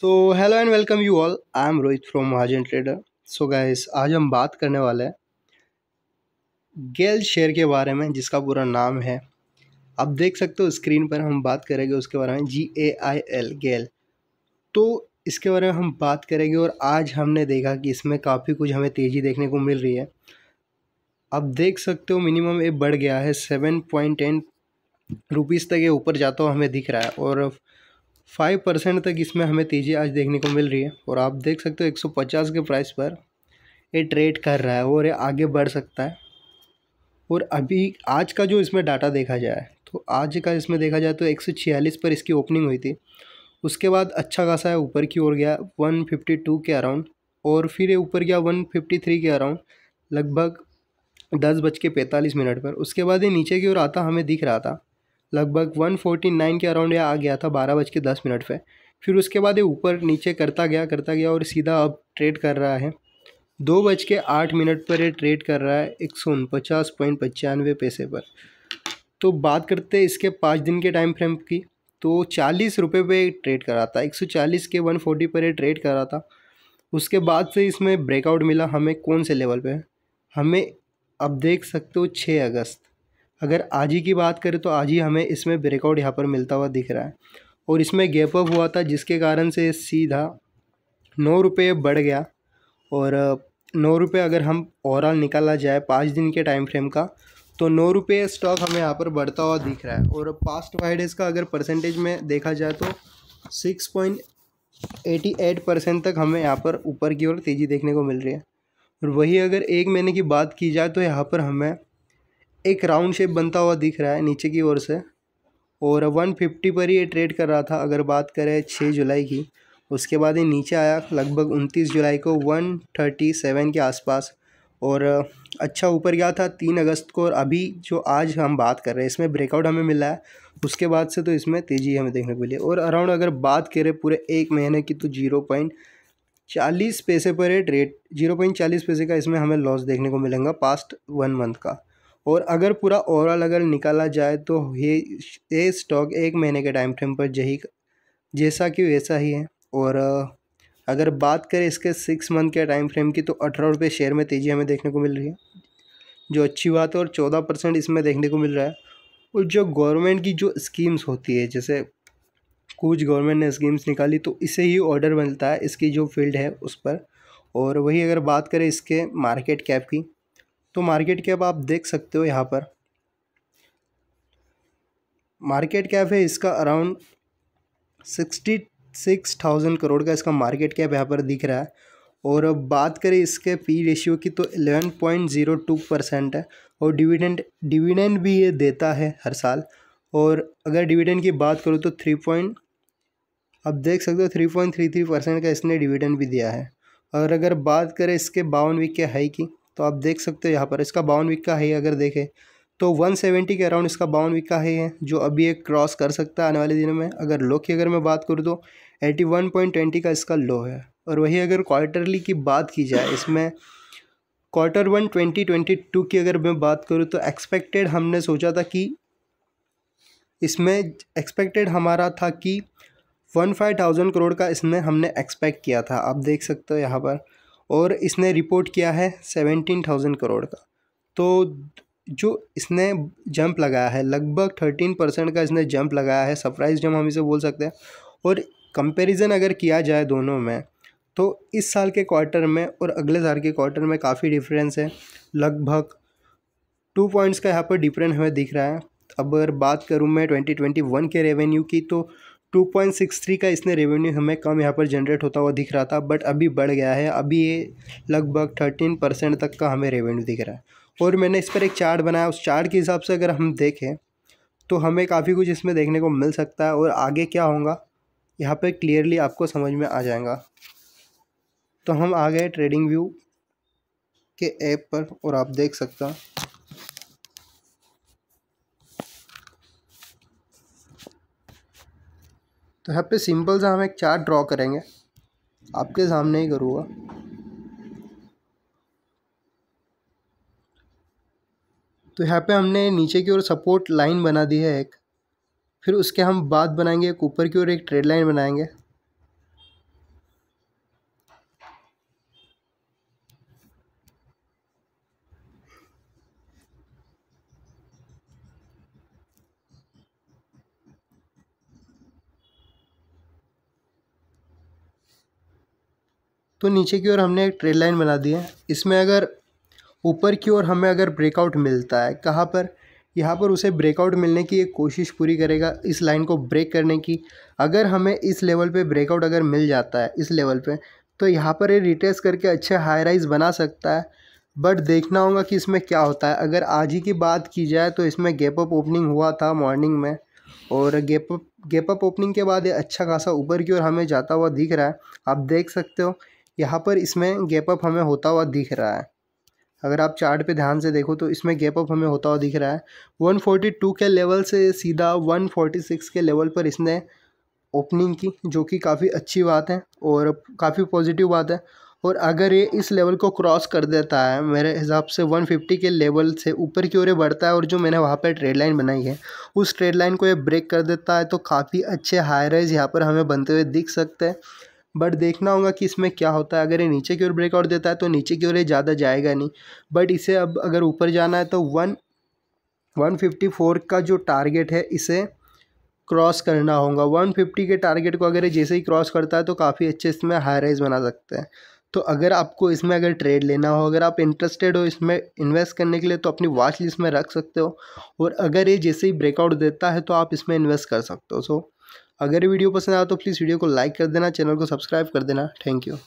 तो hello and welcome you all I am Rohit from Mahajan trader so guys आज हम बात करने वाले हैं गेल शेयर के बारे में जिसका पूरा नाम है आप देख सकते हो स्क्रीन पर हम बात करेंगे उसके बारे में जी ए आई एल गेल तो इसके बारे में हम बात करेंगे और आज हमने देखा कि इसमें काफ़ी कुछ हमें तेज़ी देखने को मिल रही है आप देख सकते हो मिनिमम ये बढ़ गया है सेवन पॉइंट टेन रुपीज़ तक ये ऊपर जाता हुआ हमें दिख रहा है और फाइव परसेंट तक इसमें हमें तेज़ी आज देखने को मिल रही है और आप देख सकते हो एक सौ पचास के प्राइस पर ये ट्रेड कर रहा है और ये आगे बढ़ सकता है और अभी आज का जो इसमें डाटा देखा जाए तो आज का इसमें देखा जाए तो एक सौ छियालीस पर इसकी ओपनिंग हुई थी उसके बाद अच्छा खासा है ऊपर की ओर गया वन फिफ्टी टू के अराउंड और फिर ये ऊपर गया वन फिफ्टी थ्री के अराउंड लगभग दस बज के पैंतालीस मिनट पर उसके बाद ये नीचे की ओर आता हमें दिख रहा था लगभग 149 के अराउंड ये आ गया था बारह बज के दस मिनट पर फिर उसके बाद ये ऊपर नीचे करता गया करता गया और सीधा अब ट्रेड कर रहा है दो बज के आठ मिनट पर ये ट्रेड कर रहा है एक सौ उनपचास पॉइंट पचानवे पैसे पर तो बात करते हैं इसके पाँच दिन के टाइम फ्रेम की तो चालीस रुपये पर ट्रेड करा था एक सौ चालीस के वन फोर्टी पर ये ट्रेड कर रहा था उसके बाद से इसमें ब्रेकआउट मिला हमें कौन से लेवल पर हमें अब देख सकते हो छः अगस्त अगर आज ही की बात करें तो आज ही हमें इसमें ब्रेकआउट यहाँ पर मिलता हुआ दिख रहा है और इसमें गैप अप हुआ था जिसके कारण से सीधा नौ रुपये बढ़ गया और नौ रुपये अगर हम ओवरऑल निकाला जाए पाँच दिन के टाइम फ्रेम का तो नौ रुपये स्टॉक हमें यहाँ पर बढ़ता हुआ दिख रहा है और पास्ट फाइव डेज़ का अगर परसेंटेज में देखा जाए तो six point eighty eight percent तक हमें यहाँ पर ऊपर की ओर तेज़ी देखने को मिल रही है और वही अगर एक महीने की बात की जाए तो यहाँ पर हमें एक राउंड शेप बनता हुआ दिख रहा है नीचे की ओर से और 150 पर ही ये ट्रेड कर रहा था अगर बात करें 6 जुलाई की उसके बाद ये नीचे आया लगभग 29 जुलाई को 137 के आसपास और अच्छा ऊपर गया था तीन अगस्त को और अभी जो आज हम बात कर रहे हैं इसमें ब्रेकआउट हमें मिला है उसके बाद से तो इसमें तेज़ी हमें देखने को मिली और अराउंड अगर बात करें पूरे एक महीने की तो जीरो पॉइंट चालीस पैसे पर रेट जीरो पॉइंट चालीस पैसे का इसमें हमें लॉस देखने को मिलेगा पास्ट वन मंथ का और अगर पूरा ओवरऑल अगर निकाला जाए तो ये ये स्टॉक एक महीने के टाइम फ्रेम पर जही जैसा कि वैसा ही है और अगर बात करें इसके सिक्स मंथ के टाइम फ्रेम की तो अठारह रुपये शेयर में तेज़ी हमें देखने को मिल रही है जो अच्छी बात है और चौदह परसेंट इसमें देखने को मिल रहा है और जो गवर्नमेंट की जो स्कीम्स होती है जैसे कुछ गवर्नमेंट ने स्कीम्स निकाली तो इसे ही ऑर्डर मिलता है इसकी जो फील्ड है उस पर और वही अगर बात करें इसके मार्केट कैप की तो मार्केट कैप आप देख सकते हो यहाँ पर मार्केट कैप है इसका around sixty six thousand crore का इसका मार्केट कैप यहाँ पर दिख रहा है और अब बात करें इसके पी रेशियो की तो eleven point zero two percent है और डिविडेंड डिविडेंड भी ये देता है हर साल और अगर डिविडेंड की बात करूँ तो थ्री पॉइंट आप देख सकते हो three point three three percent का इसने डिविडेंड भी दिया है और अगर बात करें इसके बावन वीक के हाई की तो आप देख सकते हो यहाँ पर इसका बावन वीक का है अगर देखें तो 170 के अराउंड इसका बावन वीक का है जो अभी एक क्रॉस कर सकता है आने वाले दिनों में अगर लो की अगर मैं बात करूँ तो 81.20 का इसका लो है और वही अगर क्वार्टरली की बात की जाए इसमें quarter one twenty twenty two की अगर मैं बात करूँ तो एक्सपेक्टेड हमने सोचा था कि इसमें एक्सपेक्टेड हमारा था कि वन फाइव थाउजेंड करोड़ का इसमें हमने एक्सपेक्ट किया था आप देख सकते हो यहाँ पर और इसने रिपोर्ट किया है सेवेंटीन थाउजेंड करोड़ का तो जो इसने जंप लगाया है लगभग थर्टीन परसेंट का इसने जंप लगाया है सरप्राइज जंप हम इसे बोल सकते हैं और कंपैरिजन अगर किया जाए दोनों में तो इस साल के क्वार्टर में और अगले साल के क्वार्टर में काफ़ी डिफरेंस है लगभग टू पॉइंट्स का यहाँ पर डिफरेंस हमें दिख रहा है अगर बात करूँ मैं ट्वेंटी ट्वेंटी वन के रेवेन्यू की तो 2.63 का इसने रेवेन्यू हमें कम यहाँ पर जनरेट होता हुआ दिख रहा था बट अभी बढ़ गया है अभी ये लगभग 13 परसेंट तक का हमें रेवेन्यू दिख रहा है और मैंने इस पर एक चार्ट बनाया उस चार्ट के हिसाब से अगर हम देखें तो हमें काफ़ी कुछ इसमें देखने को मिल सकता है और आगे क्या होगा यहाँ पर क्लियरली आपको समझ में आ जाएगा तो हम आ गए ट्रेडिंग व्यू के ऐप पर और आप देख सकता तो यहाँ पे सिंपल सा हम एक चार्ट ड्रॉ करेंगे आपके सामने ही करूँगा तो यहाँ पे हमने नीचे की ओर सपोर्ट लाइन बना दी है एक फिर उसके हम बाद बनाएंगे एक ऊपर की ओर एक ट्रेड लाइन बनाएंगे तो नीचे की ओर हमने एक ट्रेड लाइन बना दी है इसमें अगर ऊपर की ओर हमें अगर ब्रेकआउट मिलता है कहाँ पर यहाँ पर उसे ब्रेकआउट मिलने की एक कोशिश पूरी करेगा इस लाइन को ब्रेक करने की अगर हमें इस लेवल पे ब्रेकआउट अगर मिल जाता है इस लेवल पे तो यहाँ पर ये रिटेस्ट करके अच्छे हाई राइज बना सकता है बट देखना होगा कि इसमें क्या होता है अगर आज ही की बात की जाए तो इसमें गैप अप ओपनिंग हुआ था मॉर्निंग में और gap up gap up opening के बाद ये अच्छा खासा ऊपर की ओर हमें जाता हुआ दिख रहा है आप देख सकते हो यहाँ पर इसमें गैप अप हमें होता हुआ दिख रहा है अगर आप चार्ट पे ध्यान से देखो तो इसमें गैप अप हमें होता हुआ दिख रहा है 142 के लेवल से सीधा 146 के लेवल पर इसने ओपनिंग की जो कि काफ़ी अच्छी बात है और काफ़ी पॉजिटिव बात है और अगर ये इस लेवल को क्रॉस कर देता है मेरे हिसाब से 150 के लेवल से ऊपर की ओर ये बढ़ता है और जो मैंने वहाँ पर ट्रेड लाइन बनाई है उस ट्रेड लाइन को ये ब्रेक कर देता है तो काफ़ी अच्छे हाई राइज यहाँ पर हमें बनते हुए दिख सकते हैं बट देखना होगा कि इसमें क्या होता है अगर ये नीचे की ओर ब्रेकआउट देता है तो नीचे की ओर ये ज़्यादा जाएगा नहीं बट इसे अब अगर ऊपर जाना है तो वन वन फिफ्टी फोर का जो टारगेट है इसे क्रॉस करना होगा वन फिफ्टी के टारगेट को अगर ये जैसे ही क्रॉस करता है तो काफ़ी अच्छे इसमें हाई राइज बना सकते हैं तो अगर आपको इसमें अगर ट्रेड लेना हो अगर आप इंटरेस्टेड हो इसमें इन्वेस्ट करने के लिए तो अपनी वॉच लिस्ट में रख सकते हो और अगर ये जैसे ही ब्रेकआउट देता है तो आप इसमें इन्वेस्ट कर सकते हो सो अगर वीडियो पसंद आया तो प्लीज़ वीडियो को लाइक कर देना चैनल को सब्सक्राइब कर देना थैंक यू